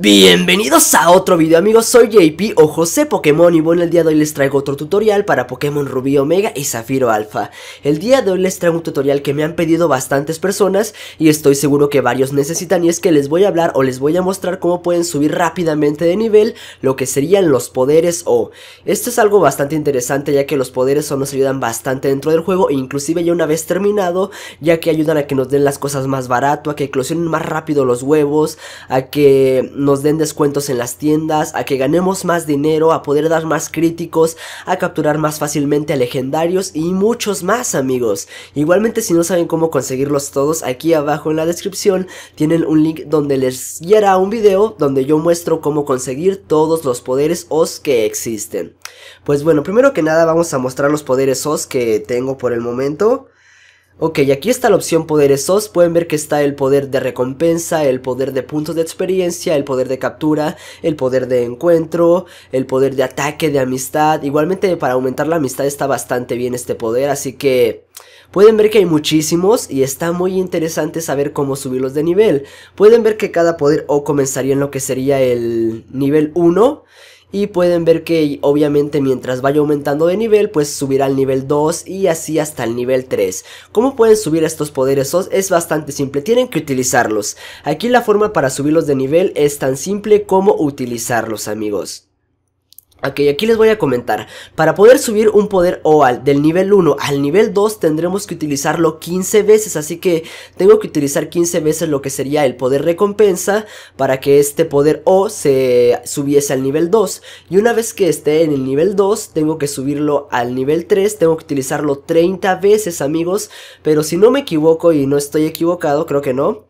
Bienvenidos a otro video amigos, soy JP o José Pokémon y bueno el día de hoy les traigo otro tutorial para Pokémon Rubí Omega y Zafiro Alpha El día de hoy les traigo un tutorial que me han pedido bastantes personas y estoy seguro que varios necesitan y es que les voy a hablar o les voy a mostrar cómo pueden subir rápidamente de nivel lo que serían los poderes o Esto es algo bastante interesante ya que los poderes o nos ayudan bastante dentro del juego e inclusive ya una vez terminado ya que ayudan a que nos den las cosas más barato, a que eclosionen más rápido los huevos, a que nos den descuentos en las tiendas, a que ganemos más dinero, a poder dar más críticos, a capturar más fácilmente a legendarios y muchos más amigos. Igualmente si no saben cómo conseguirlos todos, aquí abajo en la descripción tienen un link donde les guiará un video donde yo muestro cómo conseguir todos los poderes OS que existen. Pues bueno, primero que nada vamos a mostrar los poderes OS que tengo por el momento. Ok, aquí está la opción poderes SOS, pueden ver que está el poder de recompensa, el poder de puntos de experiencia, el poder de captura, el poder de encuentro, el poder de ataque, de amistad. Igualmente para aumentar la amistad está bastante bien este poder, así que pueden ver que hay muchísimos y está muy interesante saber cómo subirlos de nivel. Pueden ver que cada poder O comenzaría en lo que sería el nivel 1 y pueden ver que obviamente mientras vaya aumentando de nivel pues subirá al nivel 2 y así hasta el nivel 3. ¿Cómo pueden subir estos poderes Es bastante simple, tienen que utilizarlos. Aquí la forma para subirlos de nivel es tan simple como utilizarlos amigos. Ok, aquí les voy a comentar. Para poder subir un poder OAL del nivel 1 al nivel 2 tendremos que utilizarlo 15 veces, así que tengo que utilizar 15 veces lo que sería el poder recompensa para que este poder O se subiese al nivel 2. Y una vez que esté en el nivel 2 tengo que subirlo al nivel 3, tengo que utilizarlo 30 veces amigos, pero si no me equivoco y no estoy equivocado, creo que no...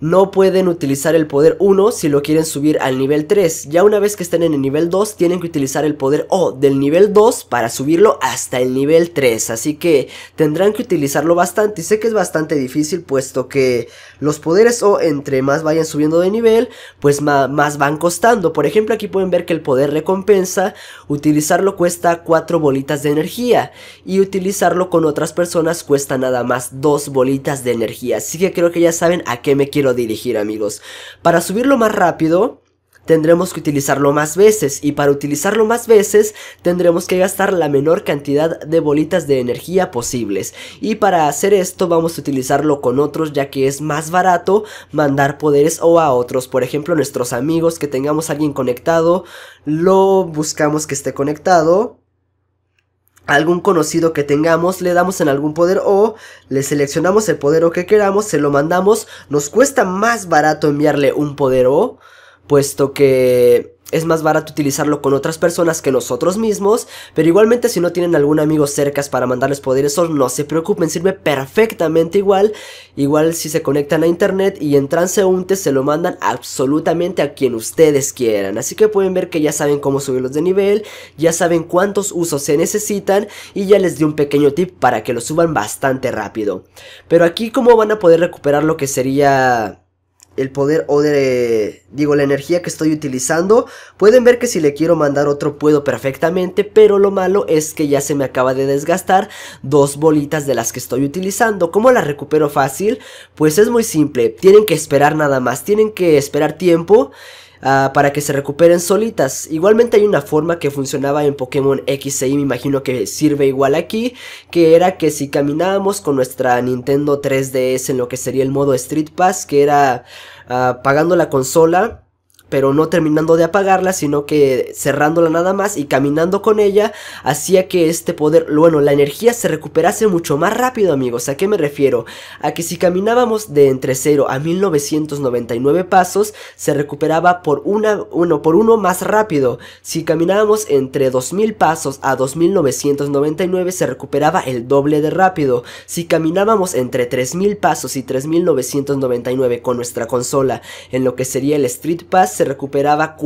No pueden utilizar el poder 1 si lo quieren subir al nivel 3. Ya una vez que estén en el nivel 2 tienen que utilizar el poder O del nivel 2 para subirlo hasta el nivel 3. Así que tendrán que utilizarlo bastante. Y sé que es bastante difícil puesto que los poderes O entre más vayan subiendo de nivel pues más van costando. Por ejemplo aquí pueden ver que el poder recompensa utilizarlo cuesta 4 bolitas de energía. Y utilizarlo con otras personas cuesta nada más 2 bolitas de energía. Así que creo que ya saben a qué me quiero dirigir amigos. Para subirlo más rápido tendremos que utilizarlo más veces y para utilizarlo más veces tendremos que gastar la menor cantidad de bolitas de energía posibles y para hacer esto vamos a utilizarlo con otros ya que es más barato mandar poderes o a otros por ejemplo nuestros amigos que tengamos alguien conectado lo buscamos que esté conectado algún conocido que tengamos, le damos en algún poder o le seleccionamos el poder o que queramos, se lo mandamos, nos cuesta más barato enviarle un poder o, puesto que es más barato utilizarlo con otras personas que nosotros mismos, pero igualmente si no tienen algún amigo cerca para mandarles poderes, no se preocupen, sirve perfectamente igual, igual si se conectan a internet y en transeúnte se lo mandan absolutamente a quien ustedes quieran, así que pueden ver que ya saben cómo subirlos de nivel, ya saben cuántos usos se necesitan y ya les di un pequeño tip para que lo suban bastante rápido, pero aquí cómo van a poder recuperar lo que sería el poder o de, digo, la energía que estoy utilizando. Pueden ver que si le quiero mandar otro puedo perfectamente, pero lo malo es que ya se me acaba de desgastar dos bolitas de las que estoy utilizando. ¿Cómo la recupero fácil? Pues es muy simple, tienen que esperar nada más, tienen que esperar tiempo Ah, para que se recuperen solitas. Igualmente hay una forma que funcionaba en Pokémon X e Y, me imagino que sirve igual aquí, que era que si caminábamos con nuestra Nintendo 3DS en lo que sería el modo Street Pass, que era ah, pagando la consola, pero no terminando de apagarla, sino que cerrándola nada más y caminando con ella, hacía que este poder, bueno, la energía se recuperase mucho más rápido, amigos. ¿A qué me refiero? A que si caminábamos de entre 0 a 1999 pasos, se recuperaba por una, uno, por uno más rápido. Si caminábamos entre 2000 pasos a 2999, se recuperaba el doble de rápido. Si caminábamos entre 3000 pasos y 3999 con nuestra consola, en lo que sería el Street Pass, se recuperaba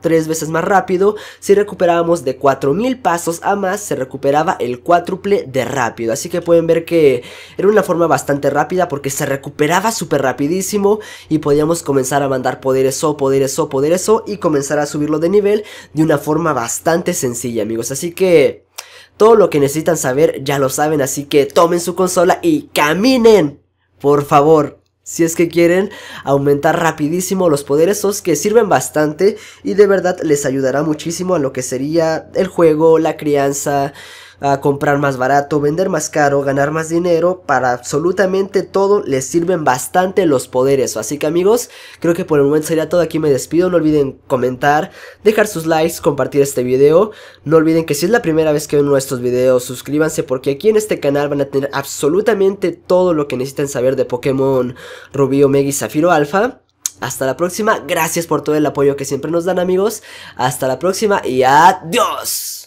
tres veces más rápido. Si recuperábamos de 4000 pasos a más, se recuperaba el cuádruple de rápido. Así que pueden ver que era una forma bastante rápida porque se recuperaba súper rapidísimo y podíamos comenzar a mandar poderes o poderes o poderes o y comenzar a subirlo de nivel de una forma bastante sencilla, amigos. Así que todo lo que necesitan saber ya lo saben, así que tomen su consola y caminen, por favor. Si es que quieren aumentar rapidísimo los poderes, esos que sirven bastante y de verdad les ayudará muchísimo a lo que sería el juego, la crianza, a comprar más barato, vender más caro, ganar más dinero. Para absolutamente todo les sirven bastante los poderes. Así que amigos, creo que por el momento sería todo. Aquí me despido. No olviden comentar, dejar sus likes, compartir este video. No olviden que si es la primera vez que ven nuestros videos, suscríbanse porque aquí en este canal van a tener absolutamente todo lo que necesitan saber de Pokémon Rubí, Omega y Zafiro Alpha. Hasta la próxima, gracias por todo el apoyo que siempre nos dan amigos. Hasta la próxima y adiós.